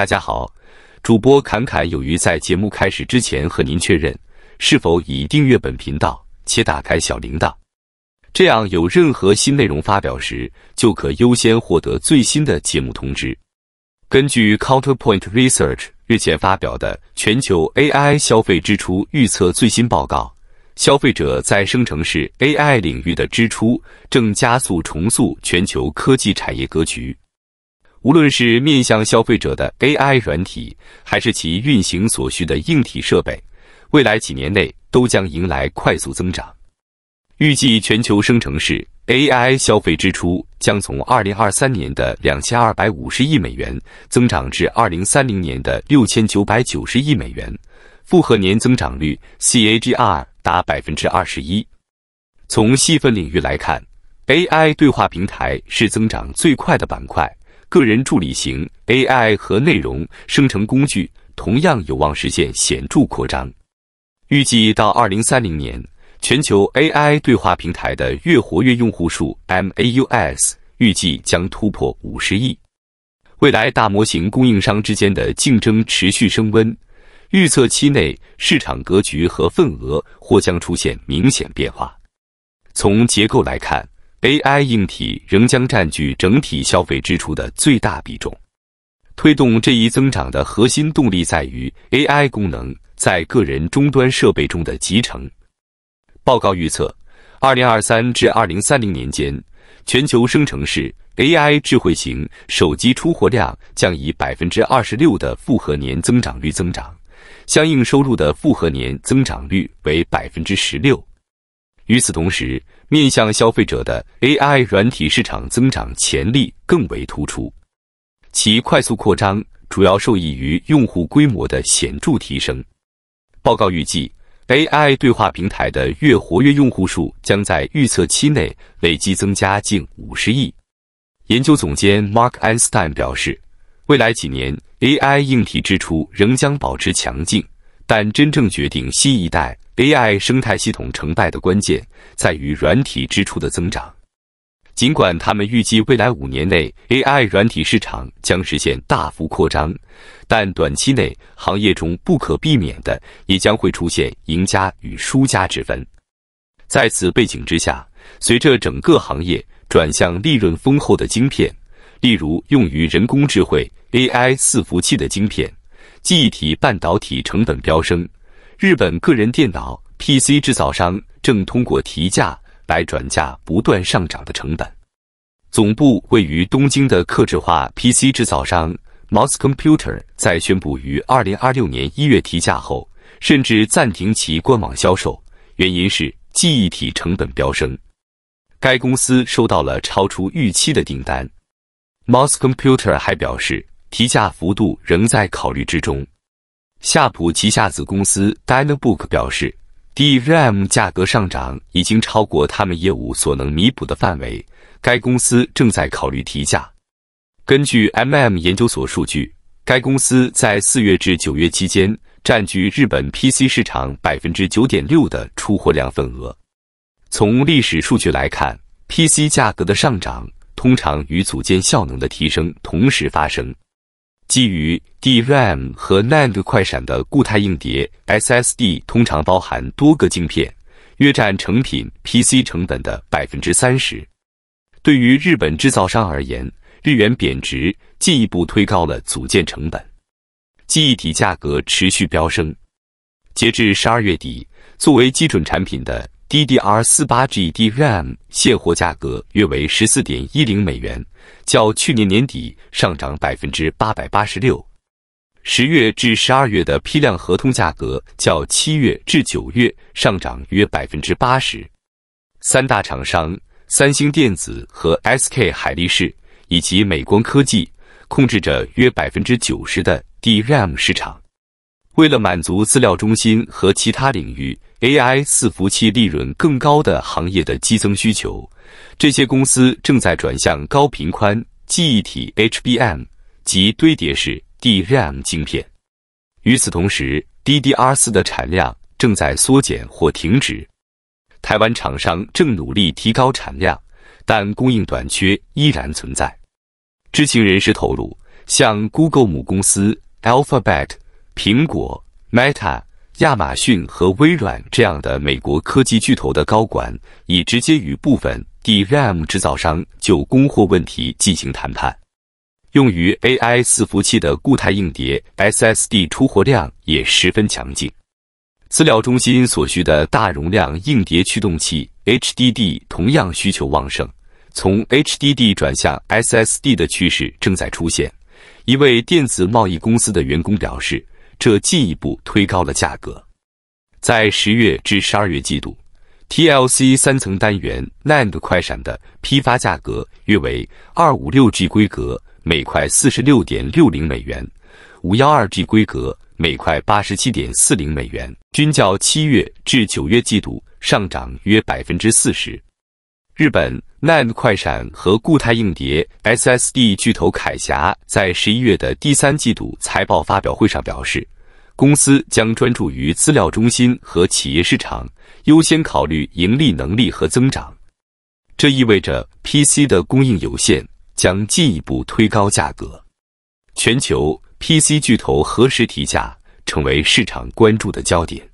大家好，主播侃侃有余在节目开始之前和您确认，是否已订阅本频道且打开小铃铛？这样有任何新内容发表时，就可优先获得最新的节目通知。根据 Counterpoint Research 日前发表的全球 AI 消费支出预测最新报告，消费者在生成式 AI 领域的支出正加速重塑全球科技产业格局。无论是面向消费者的 AI 软体，还是其运行所需的硬体设备，未来几年内都将迎来快速增长。预计全球生成式 AI 消费支出将从2023年的2250亿美元增长至2030年的6990亿美元，复合年增长率 CAGR 达21%。从细分领域来看，AI 对话平台是增长最快的板块。个人助理型 AI 和内容生成工具同样有望实现显著扩张。预计到2030年，全球 AI 对话平台的月活跃用户数 （MAUS） 预计将突破50亿。未来大模型供应商之间的竞争持续升温，预测期内市场格局和份额或将出现明显变化。从结构来看，AI 硬体仍将占据整体消费支出的最大比重，推动这一增长的核心动力在于 AI 功能在个人终端设备中的集成。报告预测，二零二三至二零三零年间，全球生成式 AI 智慧型手机出货量将以百分之二十六的复合年增长率增长，相应收入的复合年增长率为百分之十六。与此同时，面向消费者的 AI 软体市场增长潜力更为突出，其快速扩张主要受益于用户规模的显著提升。报告预计，AI 对话平台的月活跃用户数将在预测期内累计增加近五十亿。研究总监 Mark Einstein 表示，未来几年 AI 硬体支出仍将保持强劲，但真正决定新一代。AI 生态系统成败的关键在于软体支出的增长。尽管他们预计未来五年内 AI 软体市场将实现大幅扩张，但短期内行业中不可避免的也将会出现赢家与输家之分。在此背景之下，随着整个行业转向利润丰厚的晶片，例如用于人工智慧 AI 伺服器的晶片，记忆体半导体成本飙升。日本个人电脑 PC 制造商正通过提价来转嫁不断上涨的成本。总部位于东京的客制化 PC 制造商 m o s Computer 在宣布于二零二六年一月提价后，甚至暂停其官网销售，原因是记忆体成本飙升。该公司收到了超出预期的订单。m o s Computer 还表示，提价幅度仍在考虑之中。夏普旗下子公司 Dynabook 表示，DRAM 价格上涨已经超过他们业务所能弥补的范围，该公司正在考虑提价。根据 MM 研究所数据，该公司在四月至九月期间占据日本 PC 市场百分之九点六的出货量份额。从历史数据来看，PC 价格的上涨通常与组件效能的提升同时发生。基于 DRAM 和 NAND 快闪的固态硬碟 SSD 通常包含多个晶片，约占成品 PC 成本的百分之三十。对于日本制造商而言，日元贬值进一步推高了组件成本，记忆体价格持续飙升。截至十二月底，作为基准产品的。DDR 四八 G D RAM 现货价格约为十四点一零美元，较去年年底上涨百分之八百八十六。十月至十二月的批量合同价格较七月至九月上涨约百分之八十。三大厂商三星电子和 SK 海力士以及美光科技控制着约百分之九十的 DRAM 市场。为了满足资料中心和其他领域。AI 四服器利润更高的行业的激增需求，这些公司正在转向高频宽记忆体 HBM 及堆叠式 DRAM 晶片。与此同时，DDR 四的产量正在缩减或停止。台湾厂商正努力提高产量，但供应短缺依然存在。知情人士透露，像 Google 母公司 Alphabet、苹果 Meta。亚马逊和微软这样的美国科技巨头的高管已直接与部分 DRAM 制造商就供货问题进行谈判。用于 AI 伺服器的固态硬碟 SSD 出货量也十分强劲。资料中心所需的大容量硬碟驱动器 HDD 同样需求旺盛。从 HDD 转向 SSD 的趋势正在出现。一位电子贸易公司的员工表示。这进一步推高了价格。在十月至十二月季度，TLC 三层单元 NAND 快闪的批发价格约为二五六 G 规格每块四十六点六零美元，五幺二 G 规格每块八十七点四零美元，均较七月至九月季度上涨约百分之四十。日本 NAND 快闪和固态硬碟 SSD 巨头凯霞在十一月的第三季度财报发表会上表示，公司将专注于资料中心和企业市场，优先考虑盈利能力和增长。这意味着 PC 的供应有限，将进一步推高价格。全球 PC 巨头何时提价，成为市场关注的焦点。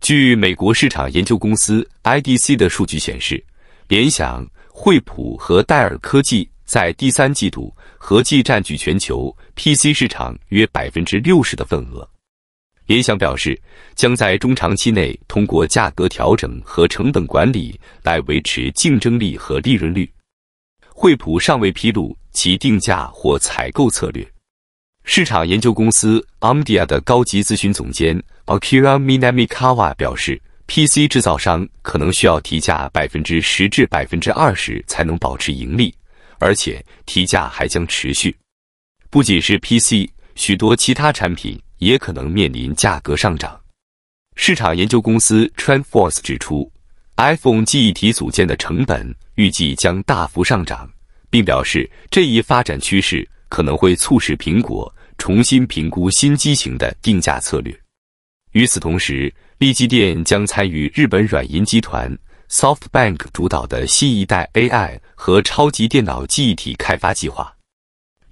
据美国市场研究公司 IDC 的数据显示，联想、惠普和戴尔科技在第三季度合计占据全球 PC 市场约百分之六十的份额。联想表示，将在中长期内通过价格调整和成本管理来维持竞争力和利润率。惠普尚未披露其定价或采购策略。市场研究公司 a m d i a 的高级咨询总监 Akira Minamikawa 表示。PC 制造商可能需要提价百分之十至百分之二十才能保持盈利，而且提价还将持续。不仅是 PC，许多其他产品也可能面临价格上涨。市场研究公司 t r e n d f o r c e 指出，iPhone 记忆体组件的成本预计将大幅上涨，并表示这一发展趋势可能会促使苹果重新评估新机型的定价策略。与此同时，利基电将参与日本软银集团 （SoftBank） 主导的新一代 AI 和超级电脑记忆体开发计划。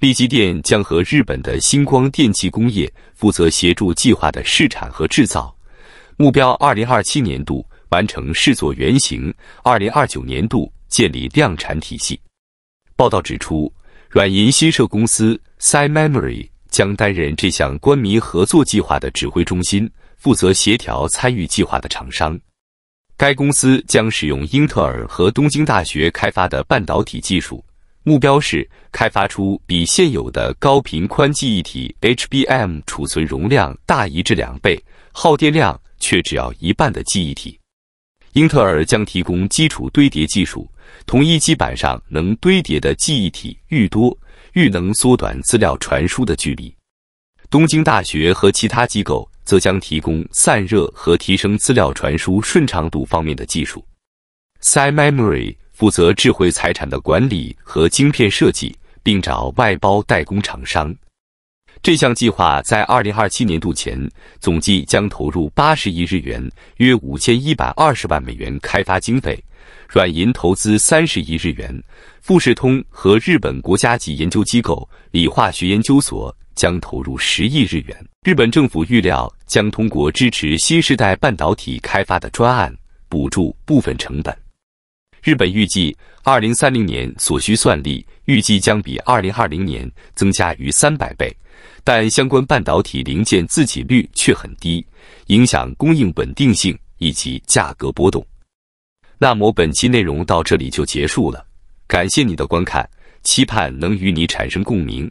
利基电将和日本的星光电器工业负责协助计划的试产和制造，目标二零二七年度完成试作原型，二零二九年度建立量产体系。报道指出，软银新设公司 s i Memory 将担任这项官民合作计划的指挥中心。负责协调参与计划的厂商，该公司将使用英特尔和东京大学开发的半导体技术，目标是开发出比现有的高频宽记忆体 （HBM） 储存容量大一至两倍、耗电量却只要一半的记忆体。英特尔将提供基础堆叠技术，同一基板上能堆叠的记忆体愈多，愈能缩短资料传输的距离。东京大学和其他机构。则将提供散热和提升资料传输顺畅度方面的技术。Cy Memory 负责智慧财产的管理和晶片设计，并找外包代工厂商。这项计划在二零二七年度前总计将投入八十亿日元，约五千一百二十万美元开发经费。软银投资三十亿日元，富士通和日本国家级研究机构理化学研究所。将投入十亿日元。日本政府预料将通过支持新时代半导体开发的专案，补助部分成本。日本预计，二零三零年所需算力预计将比二零二零年增加逾三百倍，但相关半导体零件自给率却很低，影响供应稳定性以及价格波动。那么本期内容到这里就结束了，感谢你的观看，期盼能与你产生共鸣。